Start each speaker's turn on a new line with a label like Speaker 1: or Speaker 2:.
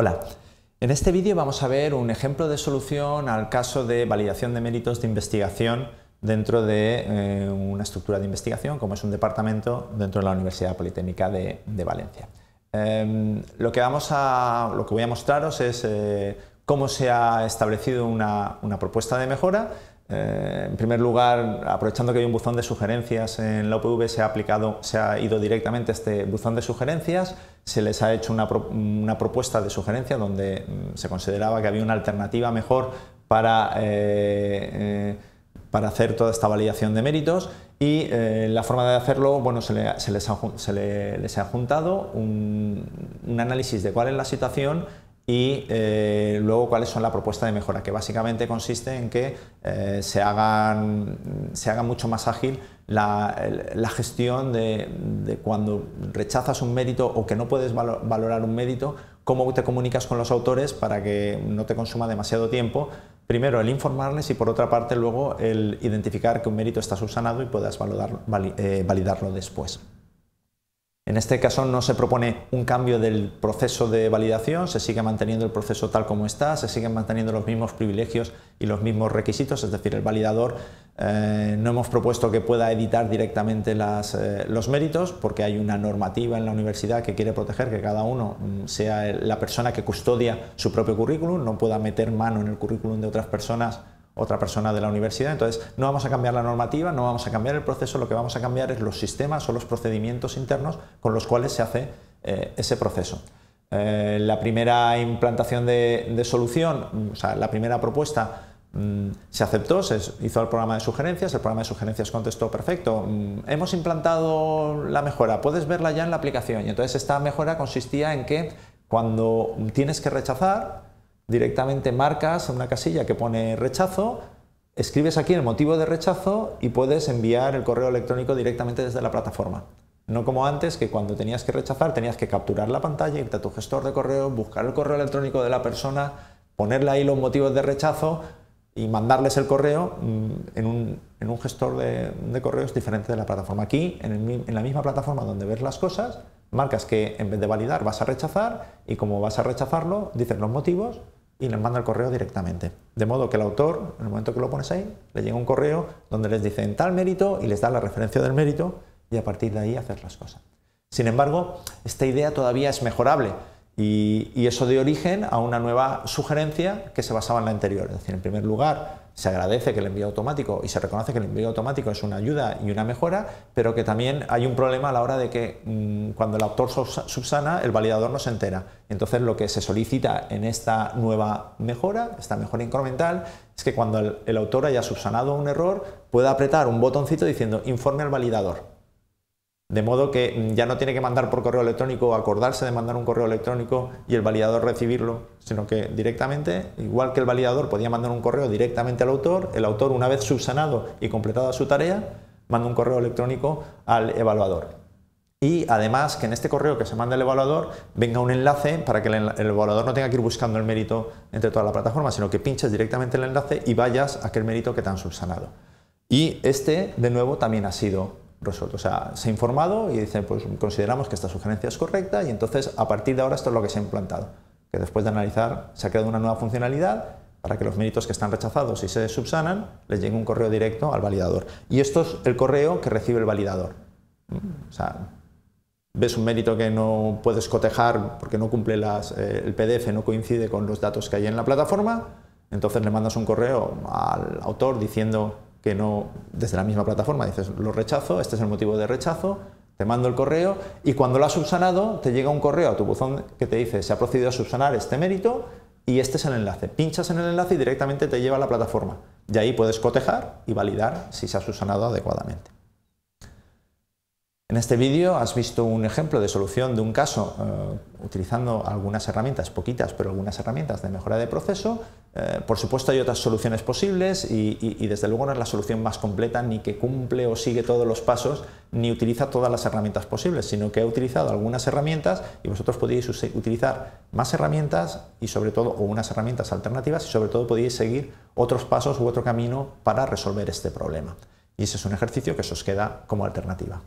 Speaker 1: Hola, en este vídeo vamos a ver un ejemplo de solución al caso de validación de méritos de investigación dentro de eh, una estructura de investigación como es un departamento dentro de la Universidad Politécnica de, Valencia. Em, lo, que vamos a, lo que voy a mostraros es eh, cómo se ha establecido una propuesta de mejora eh, en primer lugar, aprovechando que hay un buzón de sugerencias en la OPV, se ha aplicado, se ha ido directamente a este buzón de sugerencias, se les ha hecho una, propuesta de sugerencia donde mm, se consideraba que había una alternativa mejor para, eh, eh, para hacer toda esta validación de méritos y la forma de hacerlo, bueno, se, les, ha, juntado un análisis de cuál es la situación y eh, luego cuáles son la propuesta de mejora, que básicamente consiste en que eh, se, haga mucho más ágil la, gestión de, cuando rechazas un mérito o que no puedes valorar un mérito, cómo te comunicas con los autores para que no te consuma demasiado tiempo. Primero, el informarles y por otra parte, luego el identificar que un mérito está subsanado y puedas eh, validarlo después. En este caso no se propone un cambio del proceso de validación, se sigue manteniendo el proceso tal como está, se siguen manteniendo los mismos privilegios y los mismos requisitos, es decir, el validador eh, no hemos propuesto que pueda editar directamente eh, los méritos porque hay una normativa en la universidad que quiere proteger que cada uno mm, sea la persona que custodia su propio currículum, no pueda meter mano en el currículum de otras personas otra persona de la universidad. Entonces, no vamos a cambiar la normativa, no vamos a cambiar el proceso, lo que vamos a cambiar es los sistemas o los procedimientos internos con los cuales se hace eh, ese proceso. Eh, la primera implantación de, solución, o sea, la primera propuesta mm, se aceptó, se hizo el programa de sugerencias, el programa de sugerencias contestó perfecto, mm, hemos implantado la mejora, puedes verla ya en la aplicación. Y entonces esta mejora consistía en que cuando tienes que rechazar, directamente marcas una casilla que pone rechazo, escribes aquí el motivo de rechazo y puedes enviar el correo electrónico directamente desde la plataforma. No como antes, que cuando tenías que rechazar tenías que capturar la pantalla, irte a tu gestor de correo, buscar el correo electrónico de la persona, ponerle ahí los motivos de rechazo y mandarles el correo mm, en un, gestor de, correos diferente de la plataforma. Aquí, en, en la misma plataforma donde ves las cosas, marcas que en vez de validar vas a rechazar y como vas a rechazarlo, dices los motivos y les manda el correo directamente. De modo que el autor, en el momento que lo pones ahí, le llega un correo donde les dicen tal mérito y les da la referencia del mérito y a partir de ahí hacer las cosas. Sin embargo, esta idea todavía es mejorable. Y, eso dio origen a una nueva sugerencia que se basaba en la anterior. Es decir, en primer lugar, se agradece que el envío automático y se reconoce que el envío automático es una ayuda y una mejora, pero que también hay un problema a la hora de que mm, cuando el autor subsana, el validador no se entera. Entonces, lo que se solicita en esta nueva mejora, esta mejora incremental, es que cuando el autor haya subsanado un error, pueda apretar un botoncito diciendo informe al validador. De modo que mm, ya no tiene que mandar por correo electrónico o acordarse de mandar un correo electrónico y el validador recibirlo, sino que directamente, igual que el validador podía mandar un correo directamente al autor, el autor una vez subsanado y completada su tarea, manda un correo electrónico al evaluador. Y además que en este correo que se manda el evaluador venga un enlace para que el, evaluador no tenga que ir buscando el mérito entre toda la plataforma, sino que pinches directamente el enlace y vayas a aquel mérito que te han subsanado. Y este, de nuevo, también ha sido resuelto. O sea, se ha informado y dice, pues consideramos que esta sugerencia es correcta y entonces a partir de ahora esto es lo que se ha implantado. Que después de analizar se ha creado una nueva funcionalidad para que los méritos que están rechazados y se subsanan les llegue un correo directo al validador. Y esto es el correo que recibe el validador. O sea, ves un mérito que no puedes cotejar porque no cumple eh, el PDF, no coincide con los datos que hay en la plataforma, entonces le mandas un correo al autor diciendo que no, desde la misma plataforma, dices, lo rechazo, este es el motivo de rechazo, te mando el correo y cuando lo has subsanado, te llega un correo a tu buzón que te dice, se ha procedido a subsanar este mérito y este es el enlace. Pinchas en el enlace y directamente te lleva a la plataforma. Y ahí puedes cotejar y validar si se ha subsanado adecuadamente. En este vídeo has visto un ejemplo de solución de un caso eh, utilizando algunas herramientas, poquitas, pero algunas herramientas de mejora de proceso. Eh, por supuesto hay otras soluciones posibles y, desde luego no es la solución más completa ni que cumple o sigue todos los pasos ni utiliza todas las herramientas posibles, sino que ha utilizado algunas herramientas y vosotros podéis utilizar más herramientas y sobre todo o unas herramientas alternativas y sobre todo podéis seguir otros pasos u otro camino para resolver este problema. Y ese es un ejercicio que se os queda como alternativa.